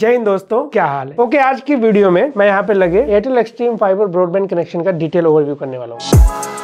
जय हिंद दोस्तों क्या हाल है ओके okay, आज की वीडियो में मैं यहाँ पे लगे Airtel Xstream fiber broadband connection का डिटेल ओवरव्यू करने वाला हूँ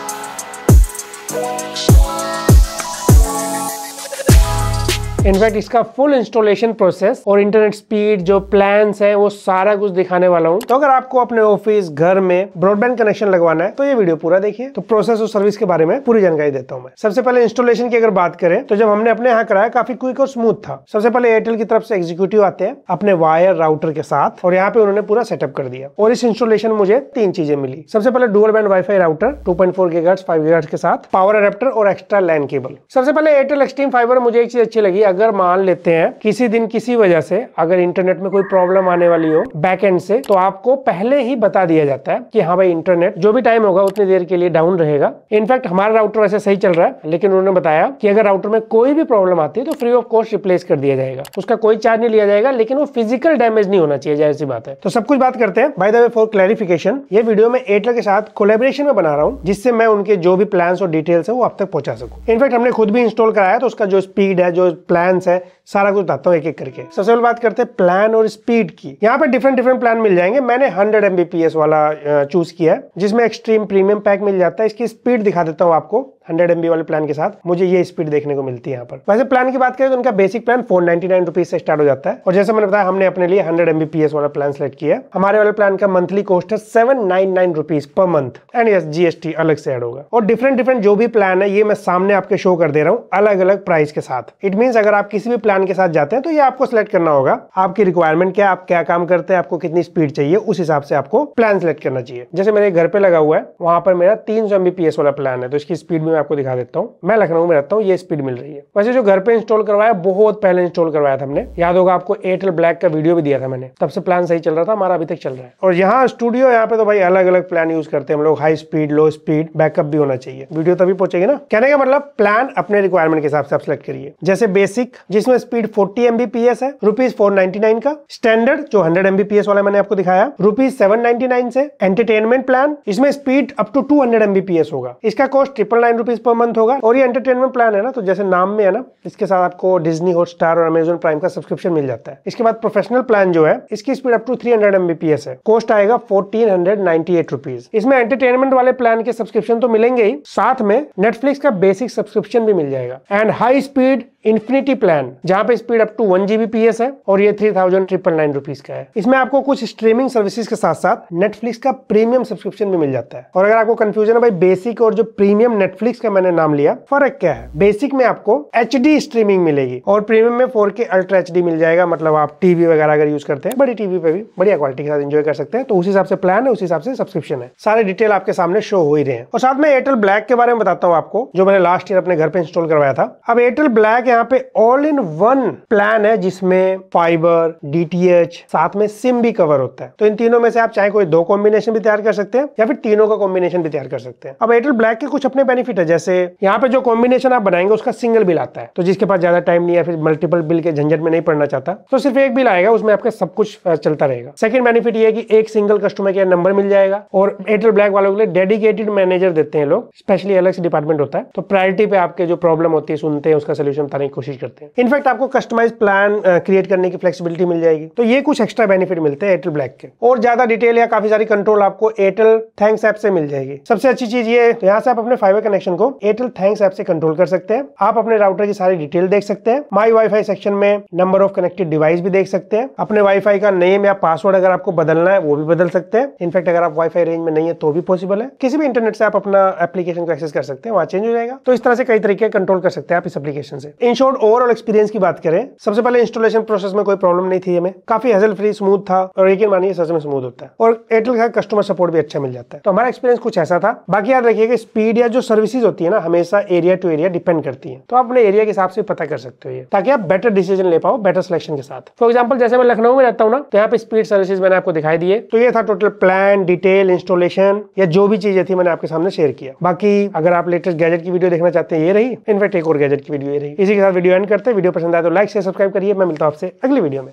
इनफैक्ट इसका फुल इंस्टॉलेशन प्रोसेस और इंटरनेट स्पीड जो प्लान है वो सारा कुछ दिखाने वाला हूँ तो अगर आपको अपने ऑफिस घर में ब्रॉडबैंड कनेक्शन लगवाना है तो ये वीडियो पूरा देखिए तो प्रोसेस और सर्विस के बारे में पूरी जानकारी देता हूँ मैं सबसे पहले इंस्टॉलेशन की अगर बात करें तो जब हमने अपने यहाँ कराया काफी क्विक और स्मूथ था सबसे पहले एयरटेल की तरफ से एग्जीक्यूटिव आते हैं अपने वायर राउटर के साथ और यहाँ पे उन्होंने पूरा सेटअप कर दिया और इस इंस्टॉलेशन मुझे तीन चीजें मिली सबसे पहले dual band WiFi router two point four के साथ पावर अडेप्टर और एक्स्ट्रा लैन केबल सबसे पहले एयरटेल एक्सट्रीम फाइबर मुझे एक चीज अच्छी लगी अगर मान लेते हैं किसी दिन किसी वजह से अगर इंटरनेट में कोई प्रॉब्लम आने वाली हो बैक एंड से तो आपको पहले ही बता दिया जाता है कि हाँ भाई इंटरनेट जो भी टाइम होगा उतनी देर के लिए डाउन रहेगा इनफैक्ट हमारा राउटर वैसे सही चल रहा है लेकिन उन्होंने बताया कि अगर राउटर में कोई भी प्रॉब्लम आती है तो फ्री ऑफ कॉस्ट रिप्लेस कर दिया जाएगा उसका कोई चार्ज नहीं लिया जाएगा लेकिन वो फिजिकल डैमेज नहीं होना चाहिए जाहिर सी बात है तो सब कुछ बात करते हैं by the way for clarification ये वीडियो में एटलर के साथ कोलेबरेशन में बना रहा हूँ जिससे मैं उनके जो भी प्लान और डिटेल्स है वो आप तक पहुंचा सकूँ इनफैक्ट हमने खुद भी इंस्टॉल कराया तो उसका जो स्पीड है जो प्लान प्लान्स है सारा कुछ बताता हूँ एक एक करके सबसे पहले बात करते हैं प्लान और स्पीड की यहाँ पे डिफरेंट डिफरेंट प्लान मिल जाएंगे मैंने 100 एमबीपीएस वाला चूज किया है जिसमें एक्सट्रीम प्रीमियम पैक मिल जाता है इसकी स्पीड दिखा देता हूँ आपको 100 एमबी वाले प्लान के साथ मुझे ये स्पीड देखने को मिलती है यहाँ पर वैसे प्लान की बात करें तो उनका बेसिक प्लान फोर नाइनटी से स्टार्ट हो जाता है और जैसे मैंने बताया हमने अपने लिए हंड्रेड एमबीपीएस वाला प्लान सेलेक्ट किया हमारे वाले प्लान का मंथली कॉस्ट है seven nine nine rupees per month and yes GST अलग से एड होगा और डिफरेंट डिफरेंट जो भी प्लान है ये मैं सामने आपके शो कर दे रहा हूँ अलग अलग प्राइस के साथ इट मीन अगर आप किसी भी प्लान प्लान के साथ जाते हैं तो ये आपको सिलेक्ट करना होगा आपकी रिक्वायरमेंट क्या आप क्या काम करते हैं आपको कितनी स्पीड चाहिए उस हिसाब से आपको प्लान सेलेक्ट करना चाहिए जैसे मेरे घर पे लगा हुआ है वहां पर मेरा तीन सौ एमबीपीएस वाला प्लान है तो इसकी स्पीड में आपको दिखा देता हूँ मैं लखनऊ में रहता हूँ ये स्पीड मिल रही है वैसे जो घर पे इंस्टॉल करवाया बहुत पहले इंस्टॉल करवाया था हमने याद होगा आपको एयरटेल ब्लैक का वीडियो भी दिया था मैंने तब से प्लान सही चल रहा था हमारा अभी तक चल रहा है और यहाँ स्टूडियो यहाँ पे तो भाई अलग अलग प्लान यूज करते हैं हम लोग high speed low speed backup भी होना चाहिए वीडियो तभी पहुंचेगी ना कहने का मतलब प्लान अपने रिक्वायरमेंट के हिसाब से आप सेलेक्ट करिए जैसे बेसिक जिसमें स्पीड 40 एमबीपीएस है रुपीज फोर का स्टैंडर्ड जो 100 एमबीपीएस वाला मैंने आपको दिखाया रुपीज सेवन से एंटरटेनमेंट प्लान इसमें speed up to two Mbps होगा इसका cost triple nine rupees per month होगा और ये एंटरटेनमेंट प्लान है ना तो जैसे नाम में है ना इसके साथ आपको डिजनी हॉट स्टार और अमेजोन प्राइम का सब्सक्रिप्शन मिल जाता है इसके बाद प्रोफेशनल प्लान जो है इसकी speed up to three hundred Mbps है कॉस्ट आएगा fourteen hundred ninety eight rupees इसमें एंटरटेनमेंट वाले प्लान के सब्सक्रिप्शन तो मिलेंगे ही साथ में नेटफ्लिक्स का बेसिक सब्सक्रिप्शन भी मिल जाएगा and high speed infinity plan जहां यहाँ पे speed up to one Gbps है और ये three thousand triple nine rupees का है इसमें आपको कुछ स्ट्रीमिंग सर्विसेज के साथ साथ नेटफ्लिक्स का प्रीमियम सब्सक्रिप्शन भी मिल जाता है और अगर आपको कंफ्यूजन है भाई बेसिक और जो प्रीमियम नेटफ्लिक्स का मैंने नाम लिया फर्क क्या है बेसिक में आपको एच स्ट्रीमिंग मिलेगी और प्रीमियम में फोर अल्ट्रा एच मिल जाएगा मतलब आप टीवी वगैरह अगर यूज करते हैं बड़ी टीवी पे भी बढ़िया क्वालिटी के साथ एंजॉय कर सकते हैं तो उस हिसाब से प्लान है उस हिसाब से सब्सक्रिप्शन है सारे डिटेल आपके सामने शो हो ही रहे हैं और साथ में एयरटेल ब्लैक के बारे में बताता हूँ आपको जो मैंने लास्ट ईयर अपने घर पे इंस्टॉल करवाया था अब एयरटेल ब्लैक यहाँ पे ऑल इन वन प्लान है जिसमें फाइबर डीटीएच साथ में सिम भी कवर होता है तो इन तीनों में से आप चाहे कोई दो कॉम्बिनेशन भी तैयार कर सकते हैं या फिर तीनों का कॉम्बिनेशन भी तैयार कर सकते हैं अब एयरटेल ब्लैक के कुछ अपने बेनिफिट है जैसे यहाँ पे जो कॉम्बिनेशन आप बनाएंगे उसका सिंगल बिल आता है तो जिसके पास ज्यादा टाइम नहीं है फिर मल्टीपल बिल के झंझट में नहीं पड़ना चाहता तो सिर्फ एक बिल आएगा उसमें आपका सब कुछ चलता रहेगा सेकंड बेनिफिट ये है कि एक सिंगल कस्टमर केयर नंबर मिल जाएगा और एयरटेल ब्लैक वालों के लिए डेडिकेटेड मैनेजर देते हैं लोग स्पेशली अलग से डिपार्टमेंट होता है तो प्रायोरिटी पे आपके जो प्रॉब्लम होती है सुनते हैं उसका सोल्यूशन बताने की कोशिश करते हैं इनफैक्ट साथ आपको कस्टमाइज प्लान क्रिएट करने की फ्लेक्सिबिलिटी मिल जाएगी तो ये कुछ एक्स्ट्रा बेनिफिट मिलते हैं एयरटेल ब्लैक के और ज्यादा डिटेल या काफी सारी कंट्रोल आपको एयरटेल थैंक्स ऐप से मिल जाएगी सबसे अच्छी चीज ये तो यहाँ से आप अपने फाइबर कनेक्शन को एयरटेल थैंक्स ऐप से कंट्रोल कर सकते हैं आप अपने राउटर की सारी डिटेल देख सकते हैं माई वाई सेक्शन में नंबर ऑफ कनेक्टेड डिवाइस भी देख सकते हैं अपने वाईफाई का नेम या पासवर्ड अगर आपको बदलना है वो भी बदल सकते हैं इनफैक्ट अगर आप वाईफाई रेंज में नहीं है तो भी पॉसिबल है किसी भी इंटरनेट से आप अपना एप्लीकेशन को एक्सेस कर सकते हैं वहाँ चेंज हो जाएगा तो इस तरह से कई तरीके कंट्रोल कर सकते हैं आप इस एप्लीकेशन से इन शॉर्ट ओवरऑल एक्सपीरियंस की बात करें सबसे पहले इंस्टॉलेशन प्रोसेस में कोई प्रॉब्लम नहीं थी हमें काफी हेजल फ्री स्मूथ था और यकीन मानिए सच में स्मूथ होता है और एयरटेल का कस्टमर सपोर्ट भी अच्छा मिल जाता है तो हमारा एक्सपीरियंस कुछ ऐसा था बाकी याद रखिए स्पीड या जो सर्विसेज होती है ना हमेशा एरिया टू एरिया डिपेंड करती है तो आप अपने एरिया के हिसाब से पता कर सकते हो ये ताकि आप बेटर डिसीजन ले पाओ बेटर सिलेक्शन के साथ फॉर एग्जाम्पल जैसे मैं लखनऊ में रहता हूँ ना तो यहाँ पे स्पीड सर्विसेज मैंने आपको दिखाई दिए तो ये था टोटल प्लान डिटेल इंस्टॉलेशन या जो भी चीजें थी मैंने आपके सामने शेयर किया बाकी अगर आप लेटेस्ट गैजेट की वीडियो देखना चाहते हैं ये रही इनफेक्ट एक और गैजेट की वीडियो ये रही इसी के साथ वीडियो एंड करते हैं वीडियो पसंद पसंद आए तो लाइक शेयर सब्सक्राइब करिए मैं मिलता हूँ आपसे अगली वीडियो में